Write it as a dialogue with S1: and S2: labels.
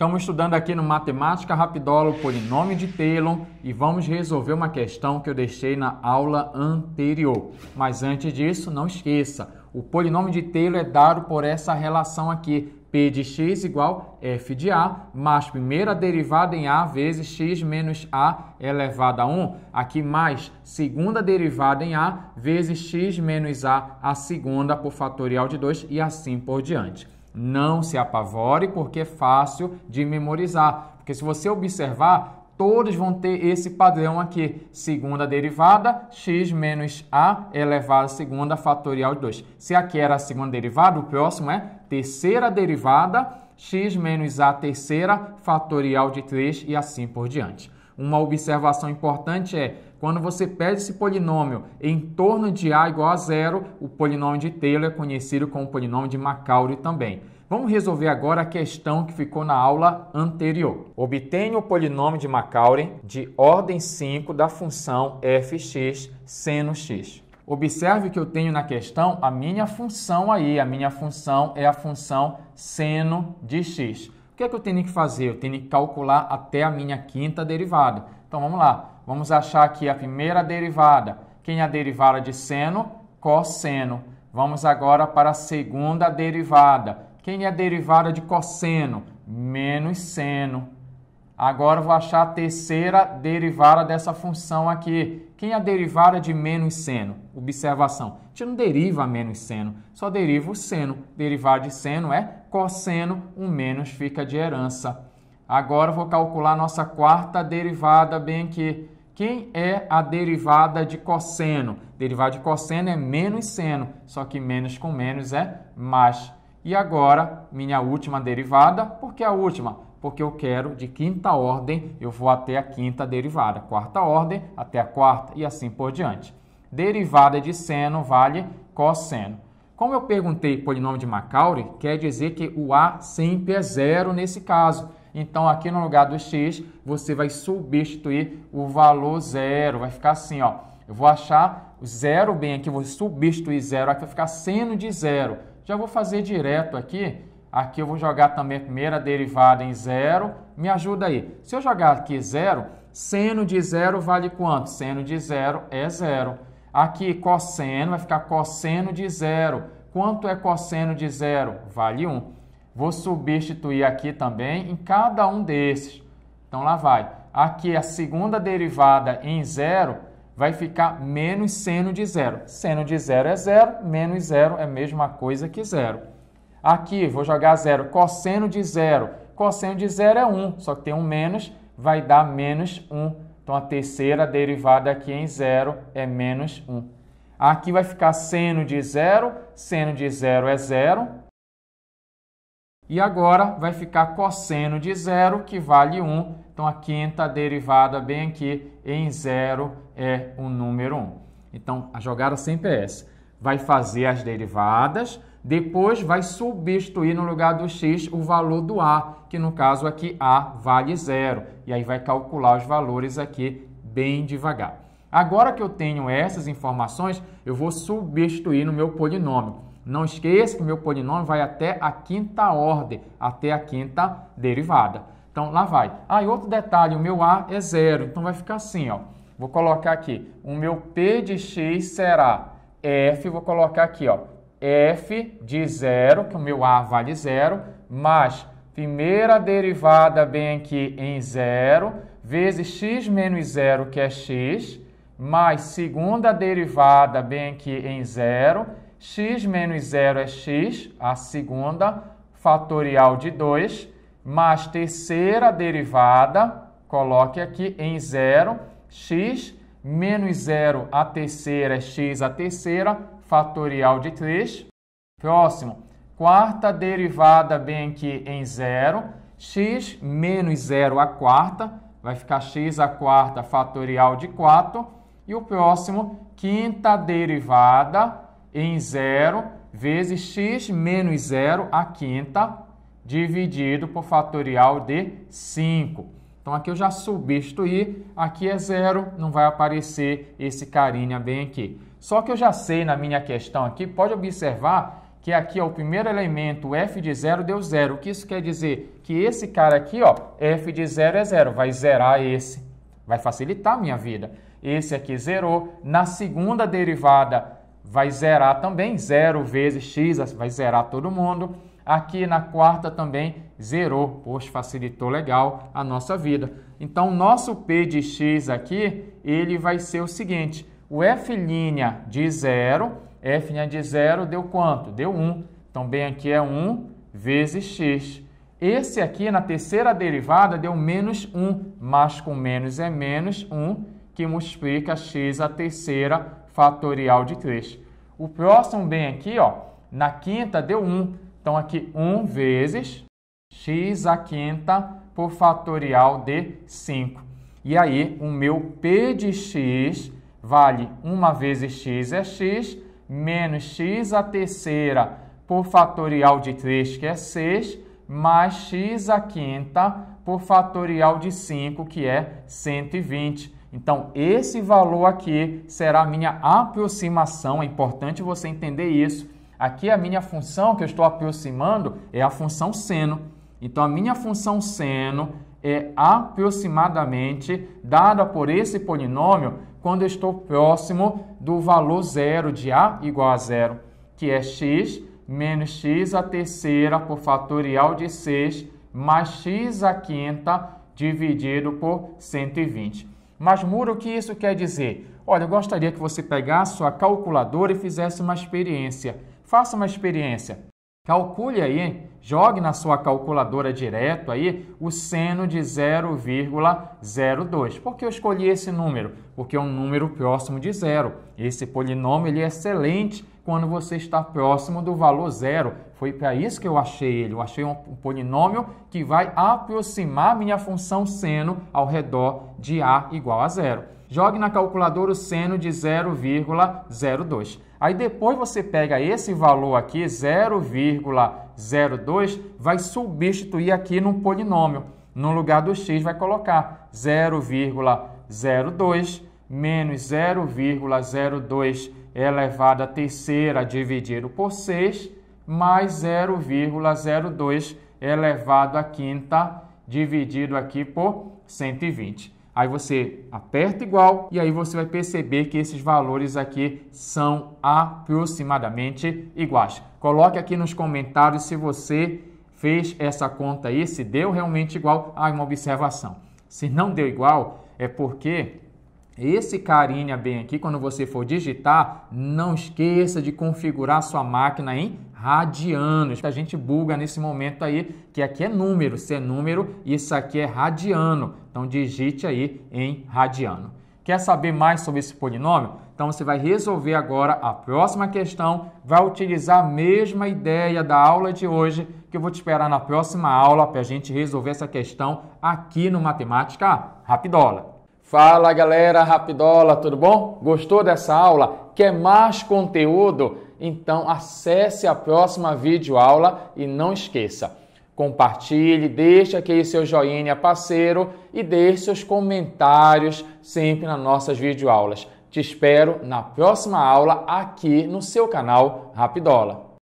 S1: Estamos estudando aqui no Matemática Rapidola o polinômio de Taylor e vamos resolver uma questão que eu deixei na aula anterior. Mas antes disso, não esqueça, o polinômio de Taylor é dado por essa relação aqui, P de x igual f de a, mais primeira derivada em a vezes x menos a elevado a 1, aqui mais segunda derivada em a vezes x menos a, a segunda por fatorial de 2 e assim por diante. Não se apavore, porque é fácil de memorizar. Porque se você observar, todos vão ter esse padrão aqui. Segunda derivada, x menos a elevado a segunda fatorial de 2. Se aqui era a segunda derivada, o próximo é terceira derivada, x menos a terceira fatorial de 3 e assim por diante. Uma observação importante é quando você perde esse polinômio em torno de A igual a zero, o polinômio de Taylor é conhecido como polinômio de Macaulay também. Vamos resolver agora a questão que ficou na aula anterior. Obtenha o polinômio de Macaulay de ordem 5 da função fx seno x. Observe que eu tenho na questão a minha função aí. A minha função é a função seno de x. O que é que eu tenho que fazer? Eu tenho que calcular até a minha quinta derivada. Então vamos lá. Vamos achar aqui a primeira derivada. Quem é a derivada de seno? Cosseno. Vamos agora para a segunda derivada. Quem é a derivada de cosseno? Menos seno. Agora vou achar a terceira derivada dessa função aqui. Quem é a derivada de menos seno? Observação. A gente não deriva menos seno, só deriva o seno. Derivada de seno é cosseno, o um menos fica de herança. Agora vou calcular nossa quarta derivada bem aqui. Quem é a derivada de cosseno? Derivada de cosseno é menos seno, só que menos com menos é mais. E agora, minha última derivada, por que a última? Porque eu quero de quinta ordem, eu vou até a quinta derivada, quarta ordem até a quarta e assim por diante. Derivada de seno vale cosseno. Como eu perguntei polinômio de Macaulay, quer dizer que o A sempre é zero nesse caso. Então, aqui no lugar do x, você vai substituir o valor zero. Vai ficar assim, ó. Eu vou achar zero bem aqui, vou substituir zero aqui, vai ficar seno de zero. Já vou fazer direto aqui. Aqui eu vou jogar também a primeira derivada em zero. Me ajuda aí. Se eu jogar aqui zero, seno de zero vale quanto? Seno de zero é zero. Aqui, cosseno, vai ficar cosseno de zero. Quanto é cosseno de zero? Vale 1. Um. Vou substituir aqui também em cada um desses. Então lá vai. Aqui a segunda derivada em zero vai ficar menos seno de zero. Seno de zero é zero, menos zero é a mesma coisa que zero. Aqui vou jogar zero. Cosseno de zero. Cosseno de zero é 1, um, só que tem um menos, vai dar menos 1. Um. Então a terceira derivada aqui em zero é menos 1. Um. Aqui vai ficar seno de zero, seno de zero é zero, e agora vai ficar cosseno de zero, que vale 1. Então a quinta derivada bem aqui em zero é o número 1. Então a jogada sempre é essa. Vai fazer as derivadas, depois vai substituir no lugar do x o valor do a, que no caso aqui a vale zero. E aí vai calcular os valores aqui bem devagar. Agora que eu tenho essas informações, eu vou substituir no meu polinômio. Não esqueça que o meu polinômio vai até a quinta ordem, até a quinta derivada. Então, lá vai. Ah, e outro detalhe, o meu A é zero, então vai ficar assim, ó. Vou colocar aqui, o meu P de X será F, vou colocar aqui, ó, F de zero, que o meu A vale zero, mais primeira derivada bem aqui em zero, vezes x menos zero, que é x, mais segunda derivada bem aqui em zero, x menos zero é x, a segunda, fatorial de 2, mais terceira derivada, coloque aqui em zero, x menos zero, a terceira é x, a terceira, fatorial de 3. Próximo, quarta derivada bem aqui em zero, x menos zero, a quarta, vai ficar x a quarta fatorial de 4. E o próximo, quinta derivada, em zero vezes x menos zero, a quinta, dividido por fatorial de 5. Então aqui eu já substituí, aqui é zero, não vai aparecer esse carinha bem aqui. Só que eu já sei na minha questão aqui, pode observar que aqui ó, o primeiro elemento f de zero deu zero. O que isso quer dizer? Que esse cara aqui, ó, f de zero é zero, vai zerar esse, vai facilitar a minha vida. Esse aqui zerou. Na segunda derivada vai zerar também, 0 vezes x, vai zerar todo mundo. Aqui na quarta também zerou, poxa, facilitou legal a nossa vida. Então, nosso p de x aqui, ele vai ser o seguinte, o f' de 0, f' de 0 deu quanto? Deu 1. Então, bem aqui é 1 vezes x. Esse aqui, na terceira derivada, deu menos 1, mas com menos é menos 1, que multiplica x a terceira fatorial de 3. O próximo bem aqui, ó, na quinta deu 1. Então, aqui 1 vezes x à quinta por fatorial de 5. E aí, o meu p de x vale 1 vezes x é x, menos x à terceira por fatorial de 3, que é 6, mais x à quinta por fatorial de 5, que é 120. Então, esse valor aqui será a minha aproximação, é importante você entender isso. Aqui a minha função que eu estou aproximando é a função seno. Então, a minha função seno é aproximadamente dada por esse polinômio quando eu estou próximo do valor zero de a igual a zero, que é x menos x a terceira por fatorial de 6 mais x a quinta dividido por 120. Mas, Muro, o que isso quer dizer? Olha, eu gostaria que você pegasse sua calculadora e fizesse uma experiência. Faça uma experiência. Calcule aí, hein? jogue na sua calculadora direto aí o seno de 0,02. Por que eu escolhi esse número? Porque é um número próximo de zero. Esse polinômio ele é excelente quando você está próximo do valor zero. Foi para isso que eu achei ele. Eu achei um polinômio que vai aproximar minha função seno ao redor de A igual a zero. Jogue na calculadora o seno de 0,02. Aí depois você pega esse valor aqui, 0,02, vai substituir aqui no polinômio. No lugar do x vai colocar 0,02 menos 0,02 é elevado à terceira dividido por 6, mais 0,02 elevado à quinta dividido aqui por 120. Aí você aperta igual e aí você vai perceber que esses valores aqui são aproximadamente iguais. Coloque aqui nos comentários se você fez essa conta aí, se deu realmente igual a uma observação. Se não deu igual, é porque esse carinha bem aqui, quando você for digitar, não esqueça de configurar sua máquina em radianos. A gente buga nesse momento aí, que aqui é número, se é número, isso aqui é radiano. Então digite aí em radiano. Quer saber mais sobre esse polinômio? Então você vai resolver agora a próxima questão, vai utilizar a mesma ideia da aula de hoje, que eu vou te esperar na próxima aula para a gente resolver essa questão aqui no Matemática Rapidola. Fala galera Rapidola, tudo bom? Gostou dessa aula? Quer mais conteúdo? Então acesse a próxima videoaula e não esqueça, compartilhe, deixe aqui seu joinha parceiro e deixe seus comentários sempre nas nossas videoaulas. Te espero na próxima aula aqui no seu canal Rapidola.